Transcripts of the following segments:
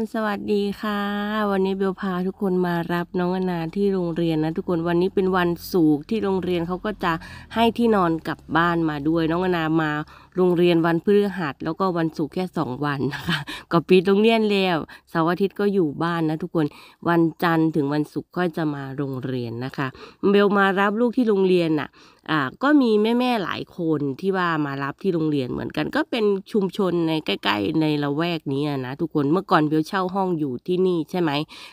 นสวัสดีค่ะ วันนี้เบลพาทุกคนมารับน้องอนาที่โรงเรียนนะ ทุกคนวันนี้เป็นวันสูกที่โรงเรียนเขาก็จะให้ที่นอนกลับบ้านมาด้วยน้องอนามาโรงเรียนวันพฤหัสแล้วก็วันศุกร์แค่สองวันนะคะก็ปิดโรงเรียนแล้วเสาร์อาทิตย์ก็อยู่บ้านนะทุกคนวันจันทร์ถึงวันศุกร์ก็จะมาโรงเรียนนะคะ เบลมารับลูกที่โรงเรียนน่ะอ่าก็มีแม่ๆหลายคนที่ว่ามารับที่โรงเรียนเหมือนกัน ก็เป็นชุมชนในใกล้ ๆ ในละแวกนี้นะทุกคนเมื่อก่อนเบลเช่าห้องอยู่ที่นี่ใช่ไหม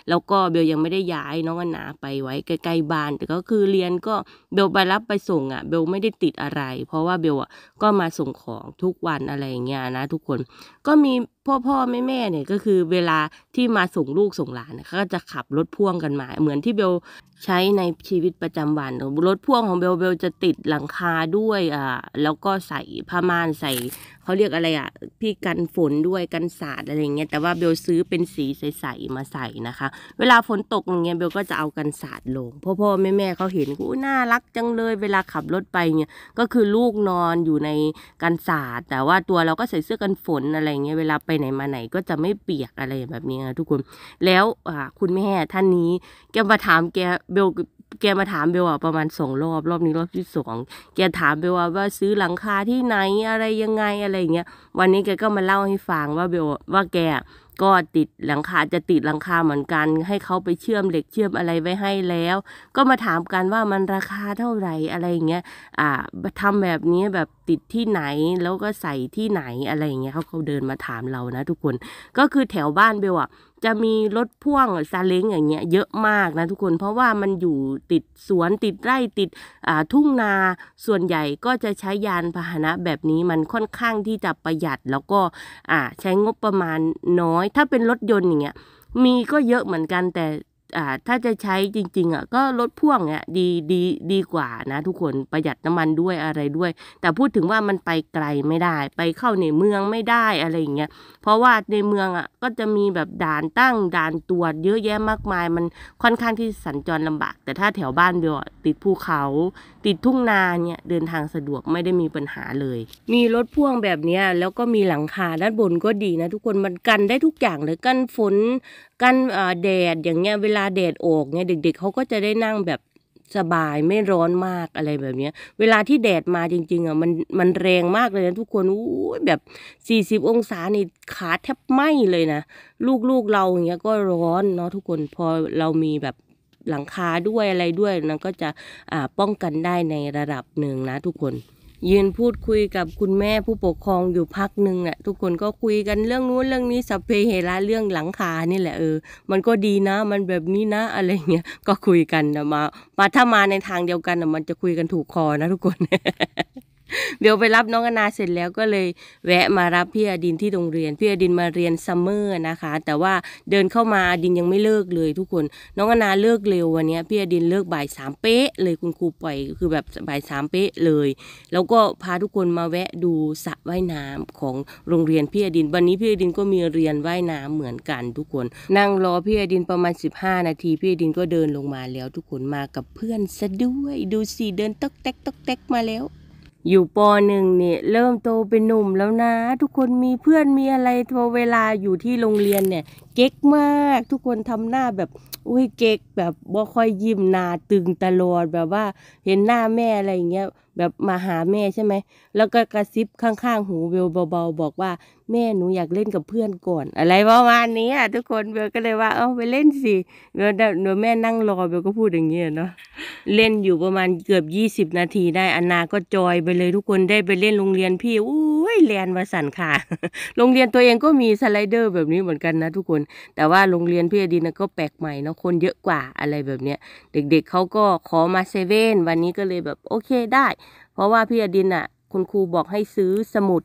แล้วก็เบลยังไม่ได้ย้ายน้องอนาไปไว้ใกล้ๆบ้านแต่ก็คือเรียนก็เบลไปรับไปส่งอ่ะ เบลไม่ได้ติดอะไร เพราะว่าเบลอ่ะก็มาส่งขอของทุกวันอะไรอย่างเงี้ยนะ ทุกคน ก็มีพ่อพ่อแม่แม่เนี่ยก็คือเวลาที่มาส่งลูกส่งหลานเขาก็จะขับรถพ่วงกันมาเหมือนที่เบลใช้ในชีวิตประจำวันรถพ่วงของเบลเบลจะติดหลังคาด้วยอ่าแล้วก็ใส่ผ้าม่านใส่เขาเรียกอะไรอ่ะพี่กันฝนด้วยกันสาดอะไรเงี้ยแต่ว่าเบลซื้อเป็นสีใสๆมาใส่นะคะ เวลาฝนตกอย่างเงี้ยเบลก็จะเอากันสาดลงพ่อพ่อแม่แม่เขาเห็นกูน่ารักจังเลยเวลาขับรถไปเนี่ยก็คือลูกนอนอยู่ในกันสาดแต่ว่าตัวเราก็ใส่เสื้อกันฝนอะไรเงี้ยเวลาไปไหนมาไหนก็จะไม่เปียกอะไรแบบนี้นะทุกคน แล้วคุณแม่ท่านนี้แกมาถามแกเบลแกมาถามเบล่าประมาณสองรอบรอบนี้รอบที่สองแกถามเบลว่าว่าซื้อหลังคาที่ไหนอะไรยังไงอะไรเงี้ยวันนี้แกก็มาเล่าให้ฟังว่าเบลว่าแกก็ติดหลังคาจะติดหลังคาเหมือนกันให้เขาไปเชื่อมเหล็กเชื่อมอะไรไว้ให้แล้ว ก็มาถามกันว่ามันราคาเท่าไหร่อะไรอย่างเงี้ยอ่าทำแบบนี้ แบบติดที่ไหนแล้วก็ใส่ที่ไหนอะไรอย่างเงี้ยเขาเขาเดินมาถามเรานะทุกคนก็คือแถวบ้านเบลอะจะมีรถพ่วงซาเล้งอย่างเงี้ยเยอะมากนะทุกคนเพราะว่ามันอยู่ติดสวนติดไร่ติดทุ่งนาส่วนใหญ่ก็จะใช้ยานพาหนะแบบนี้มันค่อนข้างที่จะประหยัดแล้วก็ใช้งบประมาณน้อย ถ้าเป็นรถยนต์อย่างเงี้ยมีก็เยอะเหมือนกันแต่อ่ถ้าจะใช้จริงๆ อ่ะ ก็รถพ่วงเนี่ยดีดีดีกว่านะทุกคนประหยัดน้ำมันด้วยอะไรด้วย แต่พูดถึงว่ามันไปไกลไม่ได้ ไปเข้าในเมืองไม่ได้อะไรอย่างเงี้ยเพราะว่าในเมืองอ่ะ ก็จะมีแบบด่านตั้งด่านตรวจ เยอะแยะมากมาย มันค่อนข้างที่สัญจรลำบากแต่ถ้าแถวบ้านเดียวติดภูเขาติดทุ่งนาเนี่ยเดินทางสะดวกไม่ได้มีปัญหาเลยมีรถพ่วงแบบเนี้ยแล้วก็มีหลังคาด้านบนก็ดีนะทุกคนมันกันได้ทุกอย่างเลยกันฝนกันแดดอย่างเงี้ยเวลาแดดออกเงี้ยเด็ก ๆเขาก็จะได้นั่งแบบสบายไม่ร้อนมากอะไรแบบเนี้ยเวลาที่แดดมาจริงๆอ่ะมันมันแรงมากเลยนะทุกคนอู้ยแบบสี่สิบองศานี่ขาแทบไหมเลยนะ ลูกๆเราอย่างเงี้ยก็ร้อนเนาะทุกคนพอเรามีแบบหลังคาด้วยอะไรด้วยนั่นก็จะอ่าป้องกันได้ในระดับหนึ่งนะทุกคนยืนพูดคุยกับคุณแม่ผู้ปกครองอยู่พักหนึ่งอ่ะทุกคนก็คุยกันเรื่องนู้นเรื่องนี้สัพเพเหระเรื่องหลังคานี่แหละเออมันก็ดีนะ มันแบบนี้นะอะไรเงี้ยก็คุยกันนะมามาถ้ามาในทางเดียวกันนะมันจะคุยกันถูกคอนะทุกคนเดี๋ยวไปรับน้องอนาเสร็จแล้วก็เลยแวะมารับพี่อดินที่โรงเรียนพี่อดินมาเรียนซัมเมอร์นะคะแต่ว่าเดินเข้ามาอดินยังไม่เลิกเลยทุกคนน้องอนาเลิกเร็ววันนี้พี่อดินเลิกบ่ายสามเป๊ะเลยคุณครูปล่อยคือแบบบ่ายสามเป๊ะเลย แล้วก็พาทุกคนมาแวะดูสระว่ายน้ำของโรงเรียนพี่อดินวันนี้พี่อดินก็มีเรียนว่ายน้ำเหมือนกันทุกคน นั่งรอพี่อดินประมาณ 15 นาทีพี่อดินก็เดินลงมาแล้ว ทุกคนมากับเพื่อนซะด้วยดูสิเดินตอกแตกตอกแตกมาแล้วอยู่ปหนึ่งเนี่ยเริ่มโตเป็นหนุ่มแล้วนะ ทุกคนมีเพื่อนมีอะไรัวเวลาอยู่ที่โรงเรียนเนี่ย เก๊กมาก ทุกคนทำหน้าแบบอุ้ยเก๊กแบบบ่ค่อยยิ้มหน้าตึงตลอดแบบว่าเห็นหน้าแม่อะไรอย่างเงี้ยแบบมาหาแม่ใช่ไหม แล้วก็กระซิบข้างๆหูเบลเบาๆบอกว่าแม่หนูอยากเล่นกับเพื่อนก่อน อะไรประมาณนี้อ่ะทุกคนเบลก็เลยว่าเออาไปเล่น สิเบลหนูแม่นั่งรอเบลก็พูดอย่างเงี้ยเนาะเล่นอยู่ประมาณเกือบยี่สิบนาทีได้อนนาก็จอยไปเลยทุกคนได้ไปเล่นโรงเรียนพี่อู้ยแลนวาสันค่ะ โรงเรียนตัวเองก็มีสไลเดอร์แบบนี้เหมือนกันนะทุกคน แต่ว่าโรงเรียนพี่อดินก็แปลกใหม่นะคนเยอะกว่าอะไรแบบเนี้ย เด็ก ๆเเขาก็ขอมาเซเว่นวันนี้ก็เลยแบบโอเคได้ เพราะว่าพี่อดินอ่ะคุณครูบอกให้ซื้อสมุด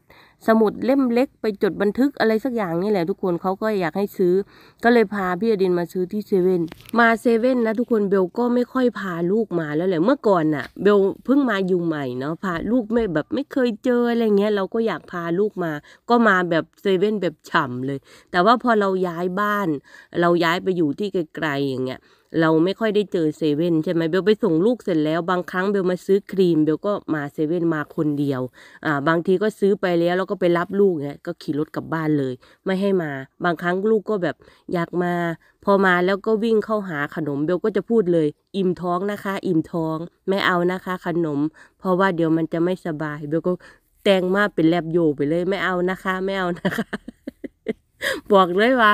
สมุดเล่มเล็กไปจดบันทึกอะไรสักอย่างนี่แหละทุกคนเขาก็อยากให้ซื้อ ก็เลยพาพี่อดินมาซื้อที่เซเว่นมาเซเว่นนะทุกคน เบลก็ไม่ค่อยพาลูกมาแล้วแหละ เมื่อก่อนน่ะ เบลเพิ่งมาอยู่ใหม่เนาะ พาลูกไม่แบบไม่เคยเจออะไรเงี้ย เราก็อยากพาลูกมา ก็มาแบบเซเว่นแบบฉ่าเลย แต่ว่าพอเราย้ายบ้าน เราย้ายไปอยู่ที่ไกลๆอย่างเงี้ยเราไม่ค่อยได้เจอเซเว่นใช่ไหมเบลไปส่งลูกเสร็จแล้วบางครั้งเบลมาซื้อครีม เบลก็มาเซเว่นมาคนเดียวอ่า บางทีก็ซื้อไปแล้ว แล้วก็ไปรับลูกเนี่ยก็ขี่รถกลับบ้านเลย ไม่ให้มา บางครั้งลูกก็แบบอยากมา พอมาแล้วก็วิ่งเข้าหาขนม เบลก็จะพูดเลย อิ่มท้องนะคะ อิ่มท้องไม่เอานะคะขนม เพราะว่าเดี๋ยวมันจะไม่สบายเบลก็แต่งมาเป็นแลบโย ไปเลยไม่เอานะคะไม่เอานะคะบอกเลยว่า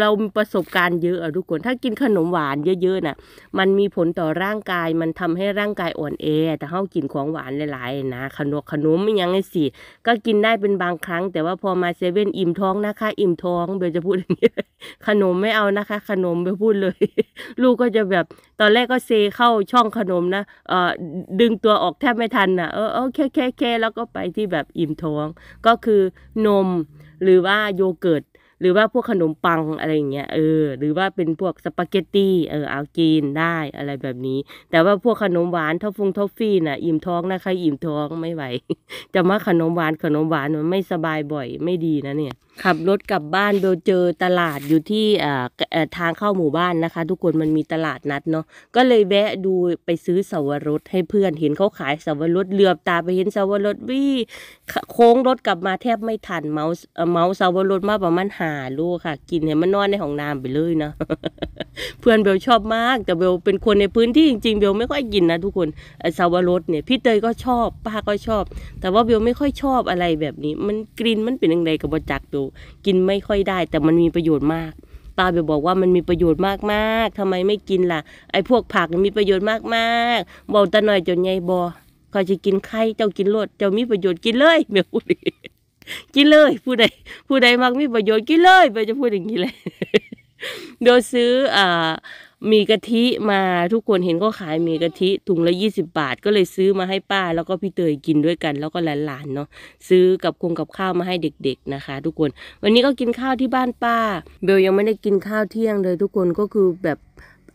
เรามีประสบการณ์เยอะอะทุกคนถ้ากินขนมหวานเยอะๆน่ะมันมีผลต่อร่างกายมันทำให้ร่างกายอ่อนแอแต่เขากินของหวานหลายๆนะขนมขนมไม่ยังไงสิก็กินได้เป็นบางครั้ง แต่ว่าพอมาเซเว่นอิ่มท้องนะคะ อิ่มท้องเบลจะพูดอย่างนี้ขนมไม่เอานะคะ ขนมไปพูดเลย ลูกก็จะแบบตอนแรกก็เซเข้าช่องขนมนะเอ่อดึงตัวออกแทบไม่ทันนะ่ะเออโอเคแค่แค่แล้วก็ไปที่แบบอิ่มท้องก็คือนมหรือว่าโยเกิร์ตหรือว่าพวกขนมปังอะไรอย่างเงี้ยเออ หรือว่าเป็นพวกสปาเกตตี้เออเอากินได้อะไรแบบนี้ แต่ว่าพวกขนมหวานทอฟงทอฟฟี่น่ะอิ่มท้องนะคะอิ่มท้องไม่ไหว จะมาขนมหวานขนมหวานมันไม่สบายบ่อยไม่ดีนะเนี่ยขับรถกลับบ้านเบลเจอตลาดอยู่ที่ทางเข้าหมู่บ้านนะคะ ทุกคนมันมีตลาดนัดเนาะก็เลยแวะดูไปซื้อสวรสให้เพื่อนเห็นเขาขายสวรสเหลือบตาไปเห็นสวรสวี่โค้งรถกลับมาแทบไม่ทันเมาส์เมาส์สวรสมาประมาณหาลูกค่ะ กินเห็นมันนอนในห้องน้ำไปเลยนะเพื่อนเบลชอบมาก แต่เบลเป็นคนในพื้นที่จริงๆ เบลไม่ค่อยกินนะทุกคนสวรสเนี่ย พี่เตยก็ชอบป้าก็ชอบแต่ว่าเบลไม่ค่อยชอบอะไรแบบนี้ มันกลิ่นมันเป็นยังไงกับบจักเบลู่กินไม่ค่อยได้ แต่มันมีประโยชน์มาก ตาเบลบอกว่ามันมีประโยชน์มากมากทำไมไม่กินล่ะไอ้พวกผักมีประโยชน์มากมากบอกตาหน่อยจนไ่บอกอยจะกินไข่เจ้ากินรดเจ้ามีประโยชน์กินเลยเบลพูดกินเลย ผู้ใด ผู้ใดมักมีประโยชน์กินเลยเบลจะพูดอย่างนี้เลยโดยซื้อ อ่ามีกะทิมาทุกคนเห็นก็ขายมีกะทิถุงละ 20 บาทก็เลยซื้อมาให้ป้า แล้วก็พี่เตยกินด้วยกัน แล้วก็หลานๆเนาะซื้อกับคงกับข้าวมาให้เด็กๆนะคะ ทุกคนวันนี้ก็กินข้าวที่บ้านป้า เบลยังไม่ได้กินข้าวเที่ยงเลย ทุกคนก็คือแบบ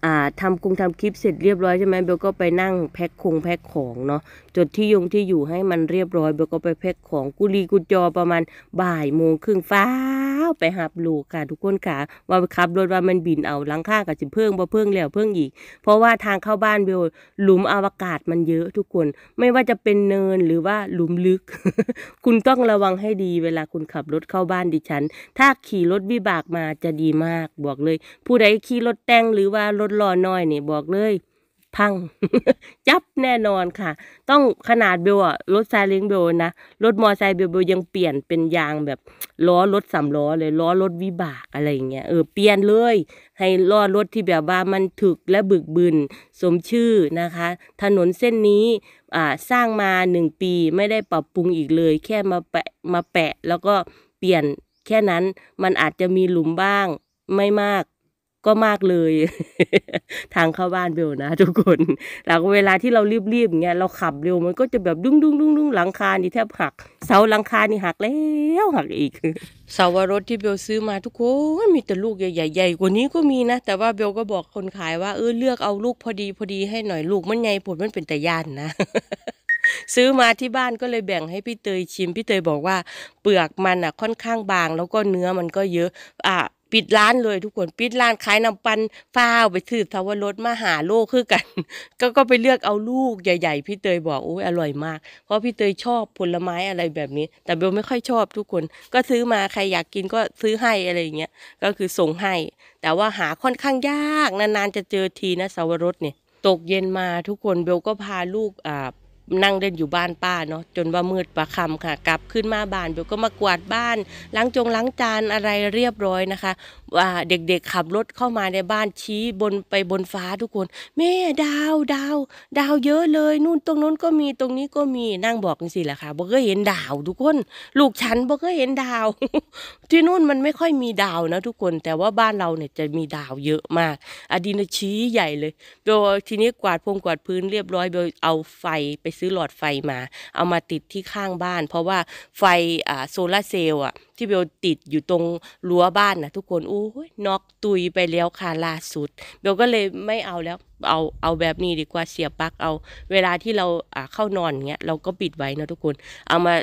อ่าทำกรุงทำคลิปเสร็จเรียบร้อยใช่ไหมเบลก็ไปนั่งแพ็คคงแพ็คของเนาะจดที่ยงที่อยู่ให้มันเรียบร้อยเบลก็ไปแพ็คของกุลีกุจอประมาณบ่ายโมงครึ่งฟ้าไปหับลูกค่ะ ทุกคนค่ะว่าขับรถว่ามันบินเอาลังค่ากับสิเพิ่งบ่เพิ่งแล้วเพิ่งอีก เพราะว่าทางเข้าบ้านเบลหลุมอวกาศมันเยอะทุกคนไม่ว่าจะเป็นเนินหรือว่าหลุมลึก คุณต้องระวังให้ดี เวลาคุณขับรถเข้าบ้านดิฉัน ถ้าขี่รถวิบากมาจะดีมากบอกเลย ผู้ใดขี่รถแต่งหรือว่ารถถล้อน้อยนี่บอกเลยพังจับแน่นอนค่ะ ต้องขนาดเบลรถไซเลงเบลนะรถมอไซ์เบลเบลยังเปลี่ยนเป็นยางแบบล้อรถสามล้อเลยล้อรถวิบากอะไรอย่างเงี้ยเออเปลี่ยนเลย ให้ล้อรถที่แบบว่ามันถึกและบึกบึนสมชื่อนะคะ ถนนเส้นนี้สร้างมาหนึ่งปีไม่ได้ปรับปรุงอีกเลย แค่มาแปะมาแปะแล้วก็เปลี่ยนแค่นั้นมันอาจจะมีหลุมบ้างไม่มากก็มากเลย ทางเข้าบ้านเบลนะทุกคนหลังเวลาที่เรารีบๆอย่างเงี้ย เราขับเร็วมันก็จะแบบดุ้งดุ้งดุ้งดุ้งหลังคานี่แทบหักเสาหลังคานี่หักแล้วหักอีกเสาวรสที่เบลซื้อมาทุกคนมีแต่ลูกใหญ่ๆใหญ่กว่านี้ก็มีนะแต่ว่าเบลก็บอกคนขายว่าเออเลือกเอาลูกพอดีพอดีให้หน่อยลูกมันใหญ่ผลมันเป็นแต่ย่านนะ ซื้อมาที่บ้านก็เลยแบ่งให้พี่เตยชิม พี่เตยบอกว่า เปลือกมันอ่ะ ค่อนข้างบาง แล้วก็เนื้อมันก็เยอะ อ่ะปิดร้านเลยทุกคนปิดร้านขายน้ำปั่นฟ้าไปถือสวรสมาหาโลกคือกัน ก็ก็ไปเลือกเอาลูกใหญ่ๆพี่เตยบอกโอ้ยอร่อยมาก เพราะพี่เตยชอบผลไม้อะไรแบบนี้ แต่เบลไม่ค่อยชอบทุกคนก็ซื้อมาใครอยากกินก็ซื้อให้อะไรเงี้ยก็คือส่งให้ แต่ว่าหาค่อนข้างยากนานๆ จะเจอทีนะสวรสเนี่ยตกเย็นมาทุกคนเบลก็พาลูกอ่านั่งเล่นอยู่บ้านป้าเนาะจนว่ามืดประคำค่ะกลับขึ้นมาบ้านเบลก็มากวาดบ้านล้างจงล้างจานอะไรเรียบร้อยนะคะว่าเด็กๆขับรถเข้ามาในบ้านชี้บนไปบนฟ้าทุกคนแม่ดาวดาวดาวเยอะเลยนู่นตรงนู้นก็มีตรงนี้ก็มีนั่งบอกกันสิแหละค่ะบ่เคยเห็นดาว ทุกคนลูกฉันบ่เคยเห็นดาว ที่นู่นมันไม่ค่อยมีดาวนะ ทุกคนแต่ว่าบ้านเราเนี่ยจะมีดาวเยอะมาก อดีนชี้ใหญ่เลยเบลทีนี้กวาดพงกวาดพื้นเรียบร้อยเบลเอาไฟไปซื้อหลอดไฟมา เอามาติดที่ข้างบ้าน เพราะว่าไฟอ่าโซลาเซลล์อ่ะ ที่เบลติดอยู่ตรงรั้วบ้านนะทุกคนอูยน็อกตุยไปแล้วค่ะล่าสุดเบลก็เลยไม่เอาแล้วเอาเอาแบบนี้ดีกว่าเสียบปลั๊กเอาเวลาที่เราเข้านอนเงี้ย เราก็ปิดไว้นะทุกคน เอามา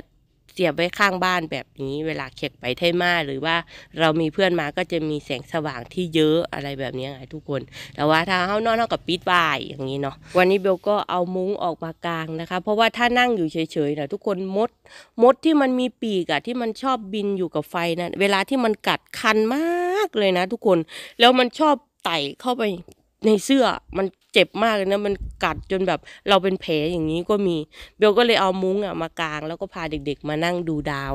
เสียบไว้ข้างบ้านแบบนี้ เวลาเข็กไปไทมาหรือว่าเรามีเพื่อนมาก็จะมีแสงสว่างที่เยอะอะไรแบบนี้ไงทุกคนแต่ว่าถ้าเขานอนเท่ากับปิดบ่ายอย่างนี้เนาะวันนี้เบลก็เอามุ้งออกมากลางนะคะเพราะว่าถ้านั่งอยู่เฉยๆนะทุกคนมดมดที่มันมีปีกอะที่มันชอบบินอยู่กับไฟนะเวลาที่มันกัดคันมากเลยนะ ทุกคนแล้วมันชอบไต่เข้าไปในเสื้อมันเจ็บมากเลยนะมันกัดจนแบบเราเป็นแผลอย่างนี้ก็มี เบลก็เลยเอามุ้งอ่ะมากางแล้วก็พาเด็กๆมานั่งดูดาว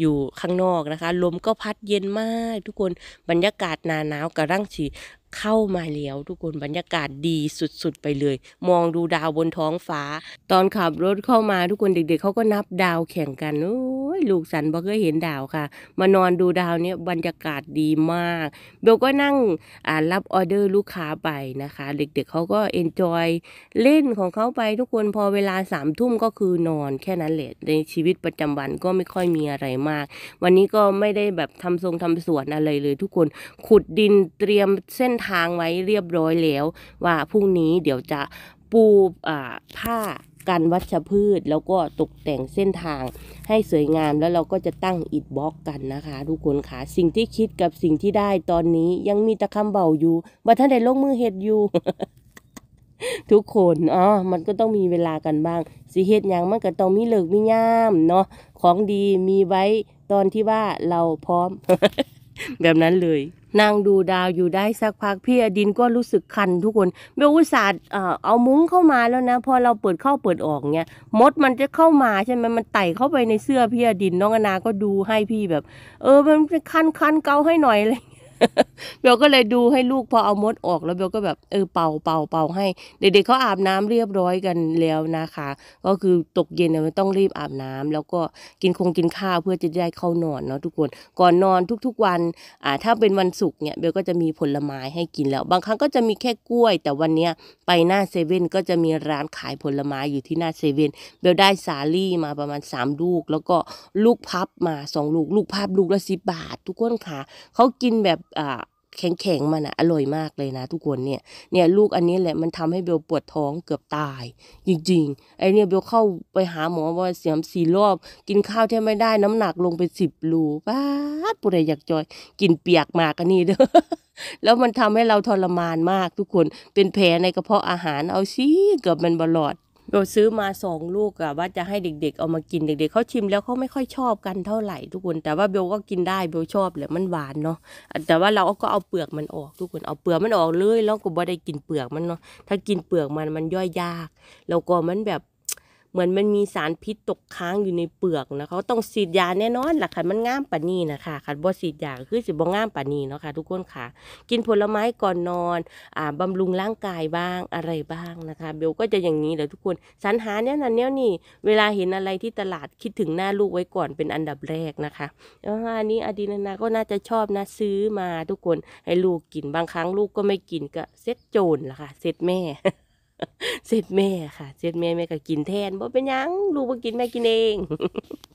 อยู่ข้างนอกนะคะ ลมก็พัดเย็นมากทุกคนบรรยากาศหนาหนาวกระร่างฉีเข้ามาแล้วทุกคนบรรยากาศดีสุดๆ ไปเลย มองดูดาวบนท้องฟ้า ตอนขับรถเข้ามา ทุกคนเด็กๆเเขาก็นับดาวแข่งกันโอ้ยลูกสันบอกเคยเห็นดาวค่ะ มานอนดูดาวเนี่ยบรรยากาศดีมากเบลก็นั่งรับออเดอร์ลูกค้าไปนะคะเด็กๆเเขาก็เอนจอยเล่นของเขาไป ทุกคนพอเวลาสามทุ่มก็คือนอนแค่นั้นแหละในชีวิตประจำวันก็ไม่ค่อยมีอะไรมาก วันนี้ก็ไม่ได้แบบทำทรงทำสวนอะไรเลย ทุกคนขุดดินเตรียมเส้นทางไว้เรียบร้อยแล้วว่า พรุ่งนี้เดี๋ยวจะปูผ้ากัน วัชพืช แล้วก็ตกแต่งเส้นทาง ให้สวยงามแล้วเราก็จะตั้งอิฐบล็อกกันนะคะ ทุกคนค่ะ สิ่งที่คิดกับสิ่งที่ได้ตอนนี้ยังมีตะคำเบาอยู่บัท่านได้ลงมือเห็ดอยู่ทุกคนอ๋อมันก็ต้องมีเวลากันบ้างสิเฮ็ดยางมันก็ต้องมีเลิกมีย่ามเนาะของดีมีไว้ตอนที่ว่าเราพร้อมแบบนั้นเลยนั่งดูดาวอยู่ได้สักพักพี่อดินก็รู้สึกคันทุกคนเบลอุตส่าห์เอามุ้งเข้ามาแล้วนะ พอเราเปิดเข้าเปิดออกเนี่ยมดมันจะเข้ามาใช่ไหมมันไต่เข้าไปในเสื้อ พี่อดิน น้องอนา ก็ดูให้พี่แบบ เออ มันคันคันเกาให้หน่อยเลยเบลก็เลยดูให้ลูกพอเอามดออกแล้วเบลก็แบบเออเป่าเป่าเป่าให้เด็กๆเขาอาบน้ำเรียบร้อยกันแล้วนะคะ ก็คือตกเย็นเนี่ยมันต้องรีบอาบน้ำแล้วก็กินคงกินข้าวเพื่อจะได้เข้านอนเนาะทุกคนก่อนนอนทุกๆวันอ่าถ้าเป็นวันศุกร์เนี่ยเบลก็จะมีผลไม้ให้กินแล้ว บางครั้งก็จะมีแค่กล้วย แต่วันเนี้ยไปหน้าเซเว่นก็จะมีร้านขายผลไม้อยู่ที่หน้าเซเว่นเบลได้สาลี่มาประมาณ 3 ลูก แล้วก็ลูกพับมา2ลูกลูกพับลูกละสิบบาท ทุกคนค่ะเขากินแบบแข็งๆมันอะอร่อยมากเลยนะ ทุกคนเนี่ยเนี่ยลูกอันนี้แหละมันทำให้เบลปวดท้องเกือบตายจริงๆไอเนี่ยเบลเข้าไปหาหมอว่าเสียมสี่รอบ กินข้าวแทบไม่ได้ น้ำหนักลงไปสิบลูป้าปุไรอยากจอย กินเปียกมากอันนี้เด้อแล้วมันทำให้เราทรมานมากทุกคนเป็นแผลในกระเพาะอาหารเอาี้เกือบมันบลอดเบลซื้อมาสองลูกอะว่าจะให้เด็ก ๆ เอามากินเด็กๆเขาชิมแล้วเขาไม่ค่อยชอบกันเท่าไหร่ ทุกคนแต่ว่าเบลก็กินได้เบลชอบแหละมันหวานเนาะแต่ว่าเราก็เอาเปลือกมันออกทุกคนเอาเปลือกมันออกเลยแล้วก็บ่ได้กินเปลือกมันเนาะถ้ากินเปลือกมันมันย่อยยากแล้วก็มันแบบเหมือนมันมีสารพิษตกค้างอยู่ในเปลือกนะเขาต้องฉีดยาแน่นอนหลักขันมันง่ามปานี่นะคะค่ะบ่ฉีดยาคือสิบ่ง่ามปานี่เนาะค่ะ ทุกคนค่ะกินผลไม้ก่อนนอนอ่าบำรุงร่างกายบ้างอะไรบ้างนะคะเบลก็จะอย่างนี้แหละทุกคน สรรหาเนี่ยนะเนี่ยนี่เวลาเห็นอะไรที่ตลาดคิดถึงหน้าลูกไว้ก่อนเป็นอันดับแรกนะคะอันนี้อดีนานาก็น่าจะชอบนะซื้อมาทุกคนให้ลูกกินบางครั้งลูกก็ไม่กินก็เซ็ตโจรละค่ะเซ็ตแม่เสร็จแม่ค่ะเสร็จแม่แม่ก็กินแทนบ่เป็นยังลูกบ่กินแม่กินเอง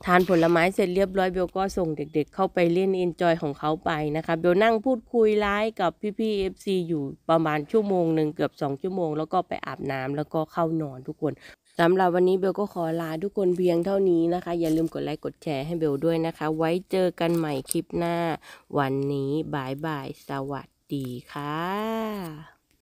ทานผลไม้เสร็จเรียบร้อยเบลก็ส่งเด็กๆเข้าไปเล่นเอนจอยของเขาไปนะคะ เบลนั่งพูดคุยไลฟ์กับพี่ๆซีอยู่ประมาณชั่วโมงหนึ่งเกือบ 2 ชั่วโมงแล้วก็ไปอาบน้ำแล้วก็เข้านอนทุกคนสำหรับวันนี้เบลก็ขอลาทุกคนเพียงเท่านี้นะคะ อย่าลืมกดไลค์กดแชร์ให้เบลด้วยนะคะ ไว้เจอกันใหม่คลิปหน้า วันนี้บายบายสวัสดีค่ะ